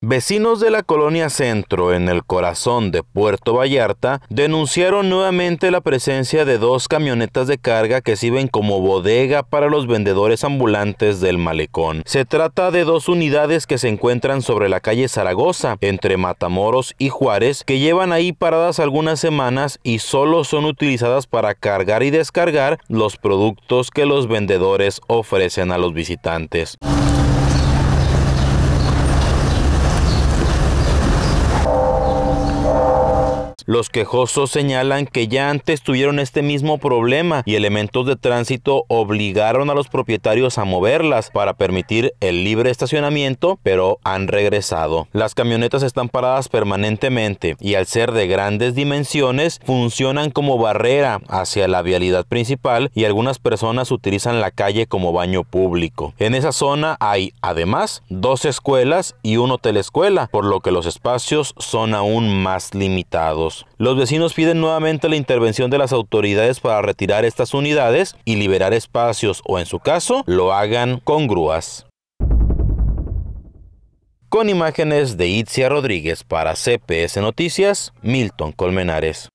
Vecinos de la colonia Centro, en el corazón de Puerto Vallarta, denunciaron nuevamente la presencia de dos camionetas de carga que sirven como bodega para los vendedores ambulantes del malecón. Se trata de dos unidades que se encuentran sobre la calle Zaragoza, entre Matamoros y Juárez, que llevan ahí paradas algunas semanas y solo son utilizadas para cargar y descargar los productos que los vendedores ofrecen a los visitantes. Los quejosos señalan que ya antes tuvieron este mismo problema y elementos de tránsito obligaron a los propietarios a moverlas para permitir el libre estacionamiento, pero han regresado. Las camionetas están paradas permanentemente y al ser de grandes dimensiones funcionan como barrera hacia la vialidad principal y algunas personas utilizan la calle como baño público. En esa zona hay además dos escuelas y un hotel escuela, por lo que los espacios son aún más limitados. Los vecinos piden nuevamente la intervención de las autoridades para retirar estas unidades y liberar espacios o en su caso lo hagan con grúas. Con imágenes de Itzia Rodríguez para CPS Noticias, Milton Colmenares.